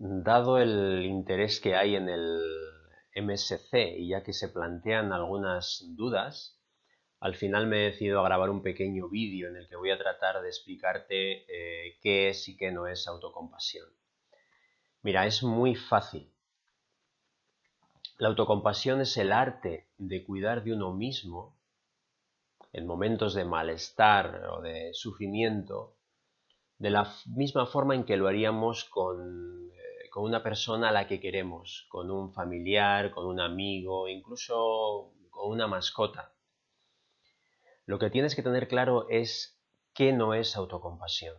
dado el interés que hay en el MSC y ya que se plantean algunas dudas, al final me he decidido a grabar un pequeño vídeo en el que voy a tratar de explicarte eh, qué es y qué no es autocompasión. Mira, es muy fácil. La autocompasión es el arte de cuidar de uno mismo en momentos de malestar o de sufrimiento, de la misma forma en que lo haríamos con con una persona a la que queremos, con un familiar, con un amigo, incluso con una mascota. Lo que tienes que tener claro es que no es autocompasión.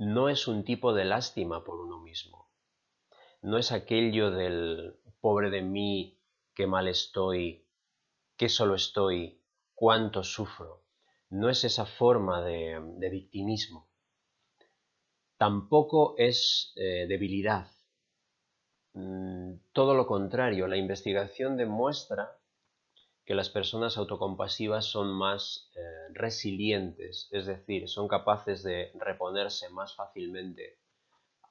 No es un tipo de lástima por uno mismo. No es aquello del pobre de mí, qué mal estoy, qué solo estoy, cuánto sufro. No es esa forma de, de victimismo tampoco es eh, debilidad. Mm, todo lo contrario, la investigación demuestra que las personas autocompasivas son más eh, resilientes, es decir, son capaces de reponerse más fácilmente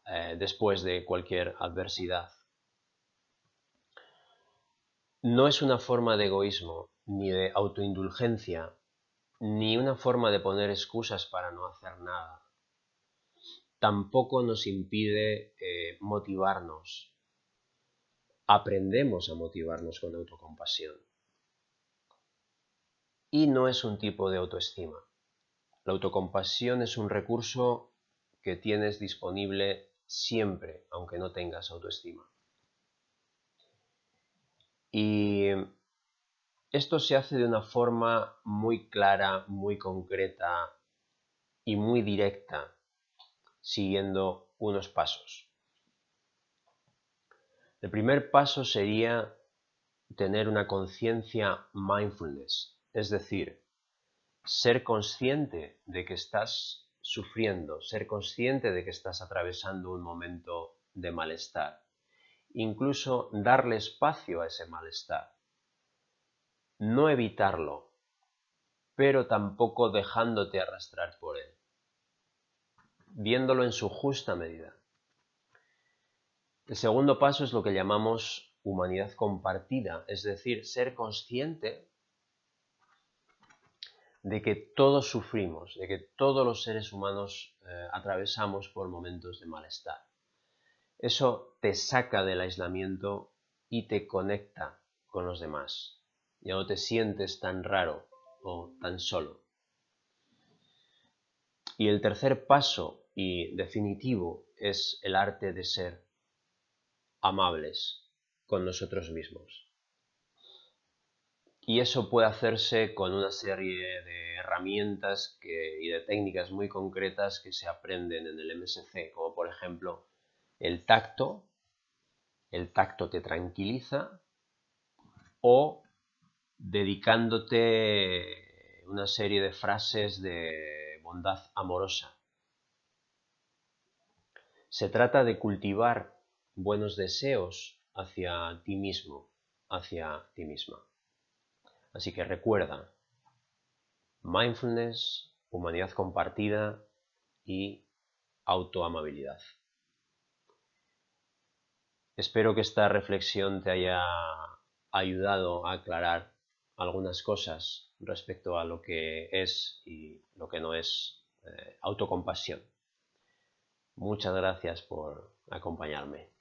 eh, después de cualquier adversidad. No es una forma de egoísmo, ni de autoindulgencia, ni una forma de poner excusas para no hacer nada tampoco nos impide eh, motivarnos. Aprendemos a motivarnos con autocompasión. Y no es un tipo de autoestima. La autocompasión es un recurso que tienes disponible siempre, aunque no tengas autoestima. Y esto se hace de una forma muy clara, muy concreta y muy directa siguiendo unos pasos. El primer paso sería tener una conciencia mindfulness, es decir, ser consciente de que estás sufriendo, ser consciente de que estás atravesando un momento de malestar, incluso darle espacio a ese malestar, no evitarlo, pero tampoco dejándote arrastrar por él viéndolo en su justa medida. El segundo paso es lo que llamamos humanidad compartida, es decir, ser consciente de que todos sufrimos, de que todos los seres humanos eh, atravesamos por momentos de malestar. Eso te saca del aislamiento y te conecta con los demás. Ya no te sientes tan raro o tan solo. Y el tercer paso y definitivo es el arte de ser amables con nosotros mismos. Y eso puede hacerse con una serie de herramientas y de técnicas muy concretas que se aprenden en el MSC, como por ejemplo el tacto, el tacto te tranquiliza, o dedicándote una serie de frases de bondad amorosa se trata de cultivar buenos deseos hacia ti mismo, hacia ti misma. Así que recuerda, mindfulness, humanidad compartida y autoamabilidad. Espero que esta reflexión te haya ayudado a aclarar algunas cosas respecto a lo que es y lo que no es eh, autocompasión. Muchas gracias por acompañarme.